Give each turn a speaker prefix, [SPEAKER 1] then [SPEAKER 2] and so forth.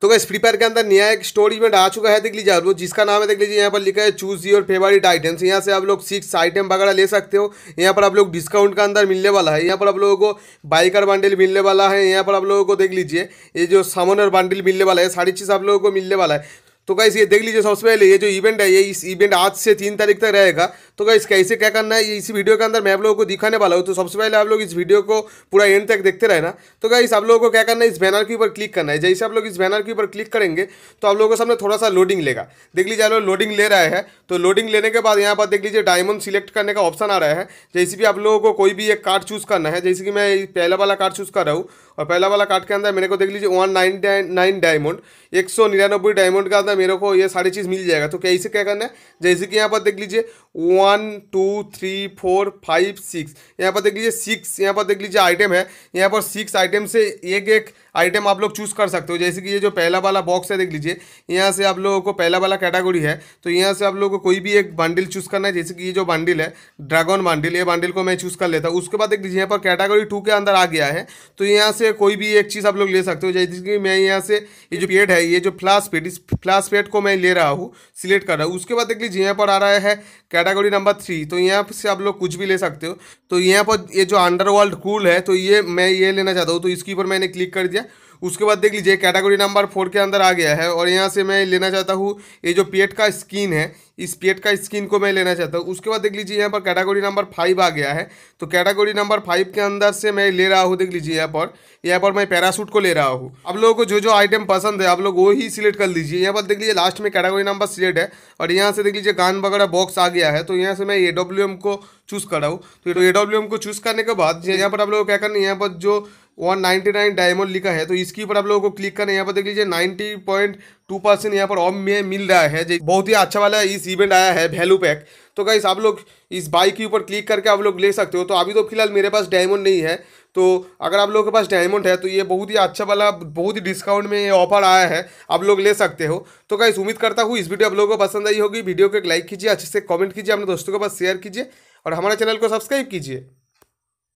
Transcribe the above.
[SPEAKER 1] तो gas free fire के अंदर नया एक स्टोर इवेंट आ चुका है देख लीजिए आप लोग जिसका नाम है देख लीजिए यहाँ पर लिखा है चूज योर फेवरेट आइटम्स यहाँ से आप लोग सिक्स आइटम वगैरह ले सकते हो यहाँ पर आप लोग डिस्काउंट का अंदर मिलने वाला है यहाँ पर आप लोगों को बाइकर बंडल मिलने वाला है यहाँ पर आप लोगों को देख लीजिए ये जो सामोनर बंडल मिलने वाला है सारी चीज़ आप लोगों को मिलने वाला है तो गाइस ये देख लीजिए सबसे पहले ये जो इवेंट है ये इस इवेंट आज से तीन तारीख तक रहेगा तो गाइस कैसे क्या करना है इसी वीडियो के अंदर मैं आप लोगों को दिखाने वाला हूँ तो सबसे पहले आप लोग इस वीडियो को पूरा एंड तक देखते रहना तो गाइस आप लोगों को क्या करना है इस बैनर के ऊपर क्लिक करना है जैसे आप लोग इस बैनर के ऊपर क्लिक करेंगे तो आप लोगों के सामने थोड़ा सा लोडिंग लेगा देख लीजिए आप लोग लोडिंग ले रहा है तो लोडिंग लेने के बाद यहाँ पर देख लीजिए डायमंड सिलेक्ट करने का ऑप्शन आ रहा है जैसे भी आप लोगों को कोई भी एक कार्ड चूज़ करना है जैसे कि मैं पहला वाला कार्ड चूज़ कर रहा हूँ और पहला वाला कार्ड के अंदर मेरे को देख लीजिए वन नाइन नाइन डायमंड एक सौ निन्यानबे डायमंड के अंदर मेरे को ये सारी चीज़ मिल जाएगा तो कैसे क्या करना है जैसे कि यहाँ पर देख लीजिए one one two three four five six यहाँ पर देख लीजिए सिक्स यहाँ पर देख लीजिए आइटम है यहाँ पर सिक्स आइटम से एक एक आइटम आप लोग चूज़ कर सकते हो जैसे कि ये जो पहला वाला बॉक्स है देख लीजिए यहाँ से आप लोगों को पहला वाला कैटेगरी है तो यहाँ से आप लोगों को कोई भी एक बंडल चूज़ करना है जैसे कि ये जो बंडल है ड्रैगन बंडल ये बंडल को मैं चूज़ कर लेता हूँ उसके बाद देख लीजिए यहाँ पर कैटेगरी टू के अंदर आ गया है तो यहाँ से कोई भी एक चीज़ आप लोग ले सकते हो जैसे कि मैं यहाँ से ये जो पेड है ये जो फ्लास पेड इस फ्लास पेड को मैं ले रहा हूँ सिलेक्ट कर रहा हूँ उसके बाद देख लीजिए यहाँ पर आ रहा है कैटागोरी नंबर थ्री तो यहाँ से आप लोग कुछ भी ले सकते हो तो यहाँ पर ये जो अंडरवर्ल्ड कूल है तो ये मैं ये लेना चाहता हूँ तो इसके ऊपर मैंने क्लिक कर दिया उसके बाद देख लीजिए कैटेगरी नंबर फोर के अंदर आ गया है और यहाँ से मैं लेना चाहता हूँ ये जो पेट का स्किन है इस पेट का स्किन को मैं लेना चाहता हूँ उसके बाद देख लीजिए यहाँ पर कैटेगरी नंबर फाइव आ गया है तो कैटेगरी नंबर फाइव के अंदर से मैं ले रहा हूँ देख लीजिए यहाँ पर यहाँ पर मैं पैरासूट को ले रहा हूँ आप लोगों को जो जो आइटम पसंद है आप लोग वो ही सिलेक्ट कर लीजिए यहाँ पर देख लीजिए लास्ट में कैटेगरी नंबर सिलेक्ट है और यहाँ से देख लीजिए गान वगैरह बॉक्स आ गया है तो यहाँ से मैं ए को चूज़ कर रहा हूँ तो ए को चूज़ करने के बाद यहाँ पर आप लोग क्या करना है यहाँ पर जो वन नाइन्टी नाइन डायमंड लिखा है तो इसके ऊपर आप लोगों को क्लिक करना है यहाँ पर देख लीजिए नाइन्टी पॉइंट टू परसेंट यहाँ पर ऑफ में मिल रहा है बहुत ही अच्छा वाला इस इवेंट आया है वैल्यू पैक तो कहीं आप लोग इस बाइक के ऊपर क्लिक करके आप लोग ले सकते हो तो अभी तो फिलहाल मेरे पास डायमंड नहीं है तो अगर आप लोगों के पास डायमंड है तो ये बहुत ही अच्छा वाला बहुत ही डिस्काउंट में ये ऑफर आया है आप लोग ले सकते हो तो कहीं उम्मीद करता हूँ इस वीडियो आप लोगों को पसंद आई होगी वीडियो को एक लाइक कीजिए अच्छे से कमेंट कीजिए अपने दोस्तों के पास शेयर कीजिए और हमारे चैनल को सब्सक्राइब कीजिए